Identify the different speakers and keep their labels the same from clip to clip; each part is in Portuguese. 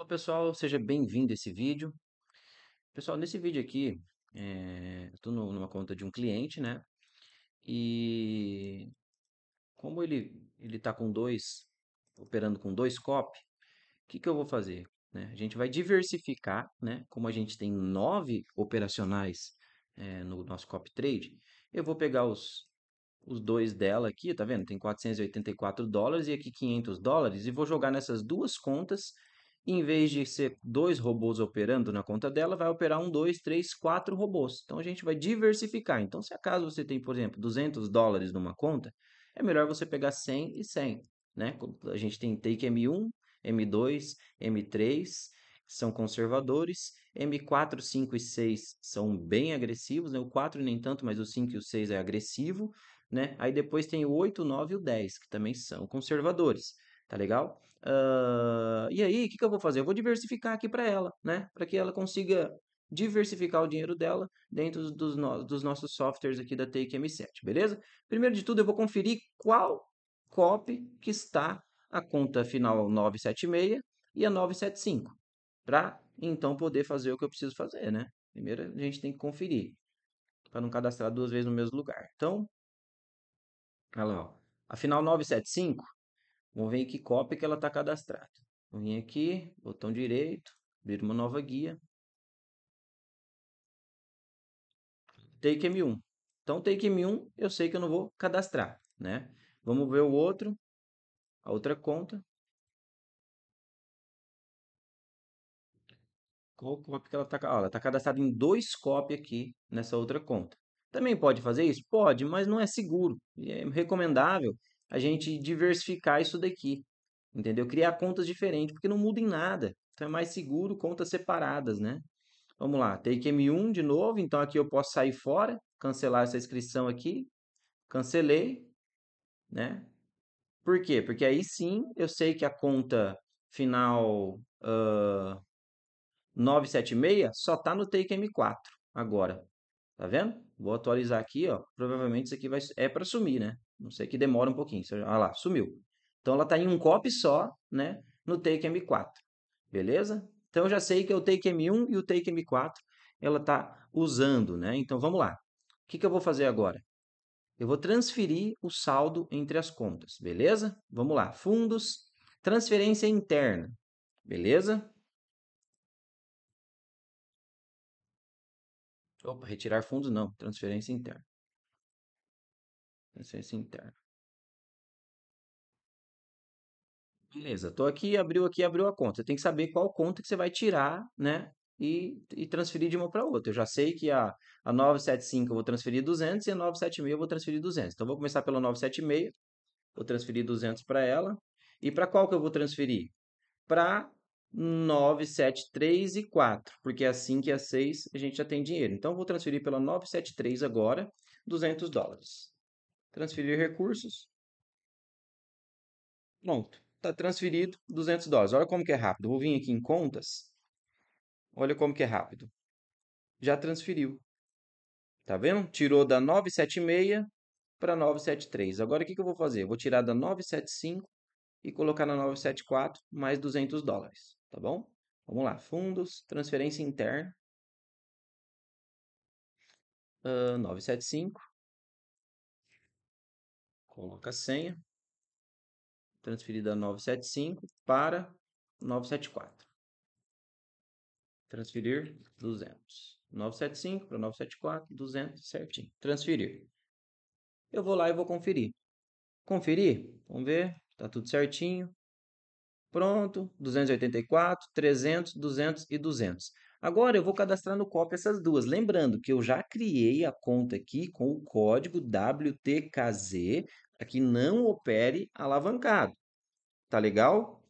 Speaker 1: Olá pessoal, seja bem-vindo a esse vídeo. Pessoal, nesse vídeo aqui, é, eh, estou numa conta de um cliente, né? E como ele ele está com dois, operando com dois COP, o que, que eu vou fazer? Né? A gente vai diversificar, né? Como a gente tem nove operacionais é, no nosso COP Trade, eu vou pegar os, os dois dela aqui, tá vendo? Tem 484 dólares e aqui 500 dólares e vou jogar nessas duas contas em vez de ser dois robôs operando na conta dela, vai operar um, dois, três, quatro robôs. Então a gente vai diversificar. Então, se acaso você tem, por exemplo, 200 dólares numa conta, é melhor você pegar 100 e 100. Né? A gente tem take M1, M2, M3, são conservadores. M4, 5 e 6 são bem agressivos. Né? O 4 nem tanto, mas o 5 e o 6 é agressivo. Né? Aí depois tem o 8, 9 e o 10, que também são conservadores tá legal? Uh, e aí, o que, que eu vou fazer? Eu vou diversificar aqui para ela, né? Para que ela consiga diversificar o dinheiro dela dentro dos, no dos nossos softwares aqui da Take M7, beleza? Primeiro de tudo, eu vou conferir qual COP que está a conta final 976 e a 975, para então poder fazer o que eu preciso fazer, né? Primeiro a gente tem que conferir, para não cadastrar duas vezes no mesmo lugar. Então, olha lá, ó. a final 975 Vamos ver em que cópia que ela está cadastrada. Vou vir aqui, botão direito, abrir uma nova guia. Take M1. Então, Take M1 eu sei que eu não vou cadastrar, né? Vamos ver o outro, a outra conta. Qual cópia que ela está? Ah, ela está cadastrada em dois cópias aqui nessa outra conta. Também pode fazer isso? Pode, mas não é seguro. É recomendável a gente diversificar isso daqui, entendeu? Criar contas diferentes, porque não muda em nada. Então é mais seguro contas separadas, né? Vamos lá, take M1 de novo, então aqui eu posso sair fora, cancelar essa inscrição aqui, cancelei, né? Por quê? Porque aí sim eu sei que a conta final uh, 976 só está no take M4 agora. Tá vendo? Vou atualizar aqui, ó. Provavelmente isso aqui vai, é para sumir, né? Não sei que demora um pouquinho. Olha ah lá, sumiu. Então ela está em um copy só, né? No take M4. Beleza? Então eu já sei que é o take M1 e o take M4 ela está usando, né? Então vamos lá. O que, que eu vou fazer agora? Eu vou transferir o saldo entre as contas, beleza? Vamos lá. Fundos, transferência interna, beleza? Opa, retirar fundos não, transferência interna. Licença interna. Beleza, estou aqui, abriu aqui, abriu a conta. Você tem que saber qual conta que você vai tirar, né? E, e transferir de uma para outra. Eu já sei que a, a 975 eu vou transferir 200 e a 976 eu vou transferir 200. Então, vou começar pela 976, vou transferir 200 para ela. E para qual que eu vou transferir? Para 973 e 4, porque a 5 e a 6 a gente já tem dinheiro. Então, vou transferir pela 973 agora, 200 dólares transferir recursos. Pronto, está transferido 200 uhum. dólares. Olha como que é rápido. Vou vir aqui em contas. Olha como que é rápido. Já transferiu. Tá vendo? Tirou da 976 para 973. Agora o que, que eu vou fazer? vou tirar da 975 e colocar na 974 mais 200 dólares. Tá bom? Vamos lá. Fundos, transferência interna. Uh, ah, 975. Coloca a senha. Transferida 975 para 974. Transferir 200. 975 para 974, 200, certinho. Transferir. Eu vou lá e vou conferir. Conferir, vamos ver, Está tudo certinho. Pronto, 284, 300, 200 e 200. Agora eu vou cadastrar no copy essas duas. Lembrando que eu já criei a conta aqui com o código WTKZ para que não opere alavancado. Tá legal?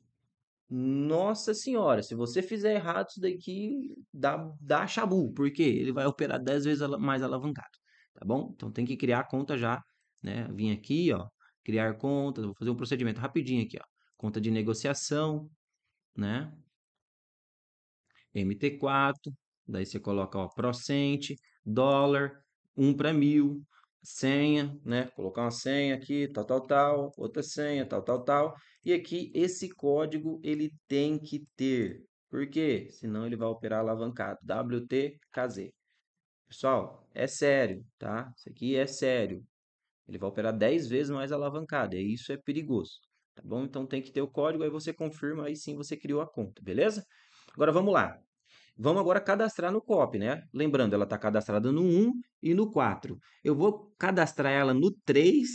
Speaker 1: Nossa senhora, se você fizer errado isso daqui, dá, dá chabu, porque ele vai operar 10 vezes mais alavancado, tá bom? Então tem que criar a conta já, né? Vim aqui, ó, criar conta, vou fazer um procedimento rapidinho aqui, ó. Conta de negociação, né? MT4, daí você coloca o procente, dólar, 1 para mil, senha, né? Colocar uma senha aqui, tal, tal, tal, outra senha, tal, tal, tal. E aqui esse código ele tem que ter, porque senão ele vai operar alavancado. WTKZ. Pessoal, é sério, tá? Isso aqui é sério. Ele vai operar 10 vezes mais alavancado, e isso é perigoso, tá bom? Então tem que ter o código, aí você confirma, aí sim você criou a conta, beleza? Agora vamos lá. Vamos agora cadastrar no COP, né? Lembrando, ela está cadastrada no 1 e no 4. Eu vou cadastrar ela no 3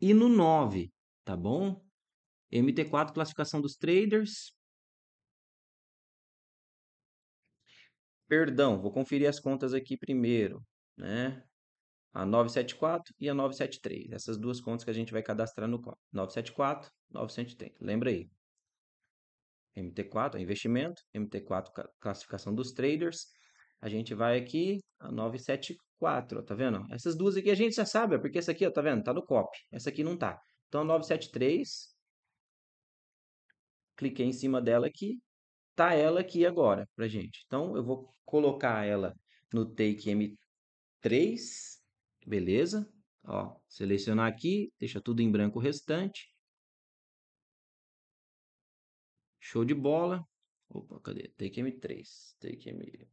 Speaker 1: e no 9, tá bom? MT4, classificação dos traders. Perdão, vou conferir as contas aqui primeiro, né? A 974 e a 973. Essas duas contas que a gente vai cadastrar no COP. 974, 973. Lembra aí. MT4 é investimento, MT4 classificação dos traders. A gente vai aqui, a 974, tá vendo? Essas duas aqui a gente já sabe, porque essa aqui, ó, tá vendo? Tá no copy, Essa aqui não tá. Então, a 973, cliquei em cima dela aqui, tá ela aqui agora pra gente. Então, eu vou colocar ela no Take M3, beleza? Ó, selecionar aqui, deixa tudo em branco o restante. Show de bola. Opa, cadê? Take M3. Take M.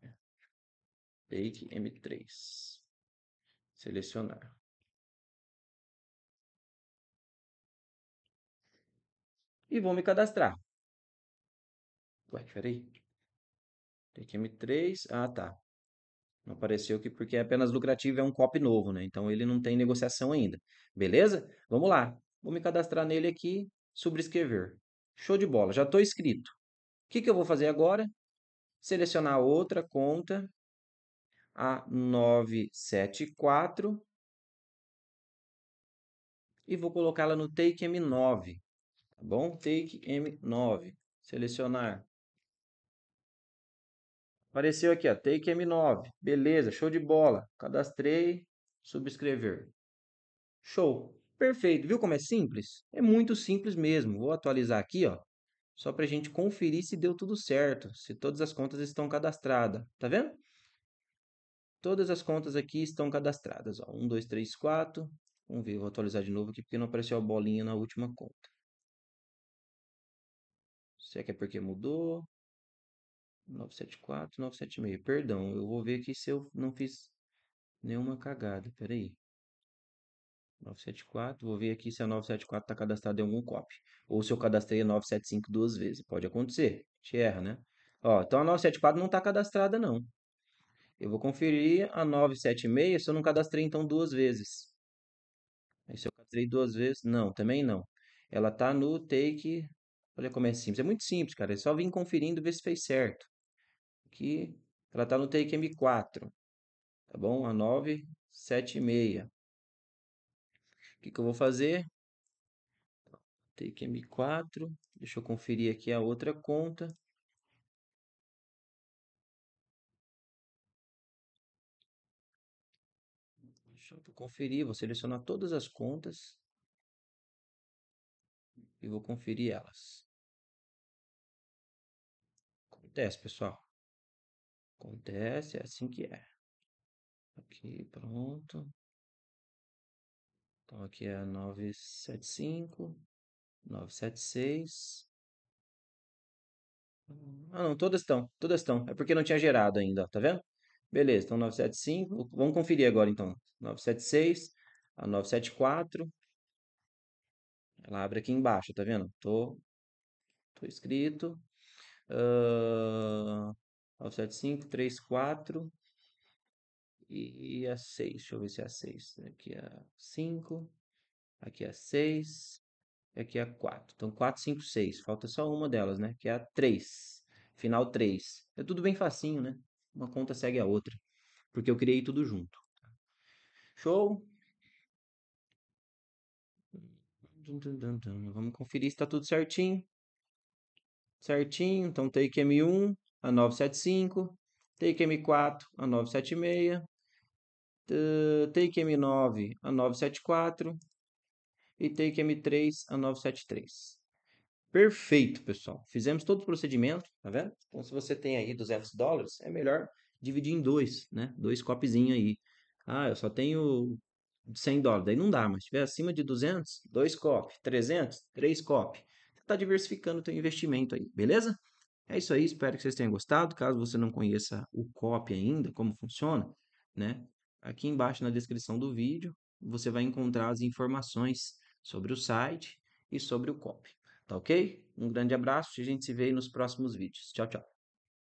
Speaker 1: Take M3. Selecionar. E vou me cadastrar. Ué, peraí. Take M3. Ah, tá. Não apareceu que porque é apenas lucrativo é um copy novo, né? Então ele não tem negociação ainda. Beleza? Vamos lá. Vou me cadastrar nele aqui, subscrever. Show de bola, já estou inscrito. O que, que eu vou fazer agora? Selecionar outra conta, a 974, e vou colocá-la no Take M9, tá bom? Take M9, selecionar. Apareceu aqui, ó, Take M9, beleza, show de bola, cadastrei, subscrever. Show! Perfeito, viu como é simples? É muito simples mesmo. Vou atualizar aqui, ó, só para a gente conferir se deu tudo certo, se todas as contas estão cadastradas. Tá vendo? Todas as contas aqui estão cadastradas. Ó. 1, 2, 3, 4. Vamos ver, vou atualizar de novo aqui porque não apareceu a bolinha na última conta. Será é que é porque mudou? 974, 976. Perdão, eu vou ver aqui se eu não fiz nenhuma cagada. Peraí. 974, vou ver aqui se a 974 está cadastrada em algum copy. Ou se eu cadastrei a 975 duas vezes. Pode acontecer, a gente erra, né? Ó, então a 974 não está cadastrada, não. Eu vou conferir a 976 se eu não cadastrei, então, duas vezes. Aí, se eu cadastrei duas vezes, não, também não. Ela está no take... Olha como é simples. É muito simples, cara. É só vir conferindo ver se fez certo. Aqui, ela está no take M4. Tá bom? A 976. O que, que eu vou fazer? Take M4. Deixa eu conferir aqui a outra conta. Deixa eu conferir. Vou selecionar todas as contas. E vou conferir elas. Acontece, pessoal. Acontece, é assim que é. Aqui, pronto. Então aqui é 975, 976. Ah, não, todas estão, todas estão. É porque não tinha gerado ainda, tá vendo? Beleza, então 975. Vamos conferir agora então. 976, a 974. Ela abre aqui embaixo, tá vendo? Tô, tô escrito. Uh, 975, 34 e, a 6. Deixa eu ver se é a 6. Né, aqui é a 5, aqui é a 6, aqui é a 4. Então, 4, 5, 6. Falta só uma delas, né? Que é a 3. Final 3. É tudo bem facinho, né? Uma conta segue a outra. Porque eu criei tudo junto. Tá. Show? Vamos conferir se está tudo certinho. Certinho. Então, take M1 a 975. Take M4 a 976 take M9 a 974 e take M3 a 973. Perfeito, pessoal. Fizemos todo o procedimento, tá vendo? Então, se você tem aí 200 dólares, é melhor dividir em dois, né? Dois copezinhos aí. Ah, eu só tenho 100 dólares. Daí não dá, mas se tiver acima de 200, dois copos. 300, três copos. Você está diversificando o teu investimento aí, beleza? É isso aí, espero que vocês tenham gostado. Caso você não conheça o COP ainda, como funciona, né? Aqui embaixo na descrição do vídeo, você vai encontrar as informações sobre o site e sobre o COP. Tá ok? Um grande abraço e a gente se vê nos próximos vídeos. Tchau, tchau.